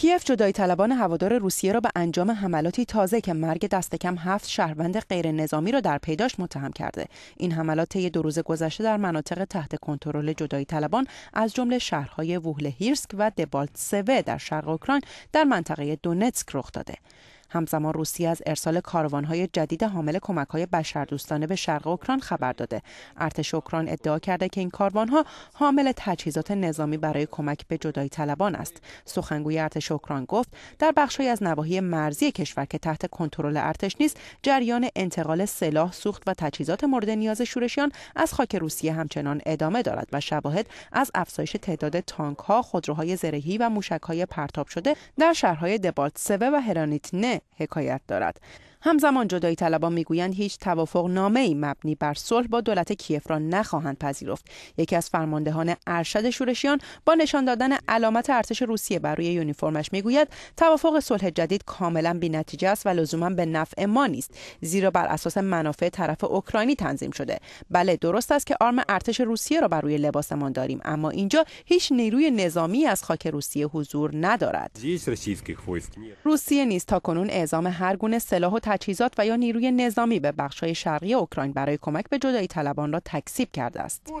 کیف جدای طلبان هوادار روسیه را به انجام حملاتی تازه که مرگ دست کم هفت شهروند غیر نظامی را در پیداش متهم کرده این حملات طی دو روز گذشته در مناطق تحت کنترل جدای طلبان از جمله شهرهای ووهل هیرسک و دبالتسوه در شرق اوکراین در منطقه دونتسک رخ داده همزمان روسیه از ارسال کاروانهای جدید حامل کمکهای بشردوستانه به شرق اوکراین خبر داده ارتش اوکراین ادعا کرده که این کاروانها حامل تجهیزات نظامی برای کمک به جدایی طلبان است سخنگوی ارتش اوکراین گفت در بخشهایی از نواحی مرزی کشور که تحت کنترل ارتش نیست جریان انتقال سلاح سوخت و تجهیزات مورد نیاز شورشیان از خاک روسیه همچنان ادامه دارد و شواهد از افزایش تعداد تانک خودروهای زرهی و موشک پرتاب شده در شهرهای دبالتسوه و هرانیتنه حکایت دارد همزمان جدایی طلبان میگویند هیچ توافق نامه ای مبنی بر صلح با دولت کیف را نخواهند پذیرفت یکی از فرماندهان ارشد شورشیان با نشان دادن علامت ارتش روسیه بر روی یونیفرمش میگوید توافق صلح جدید کاملا بینتیجه است و لزوما به نفع ما نیست زیرا بر اساس منافع طرف اوکراینی تنظیم شده بله درست است که آرم ارتش روسیه را بر روی لباسمان داریم اما اینجا هیچ نیروی نظامی از خاک روسیه حضور ندارد روسیه نیز تا اعزام هر گونه سلاح تجهیزات و یا نیروی نظامی به بخش‌های شرقی اوکراین برای کمک به جدایی طلبان را تکسیب کرده است.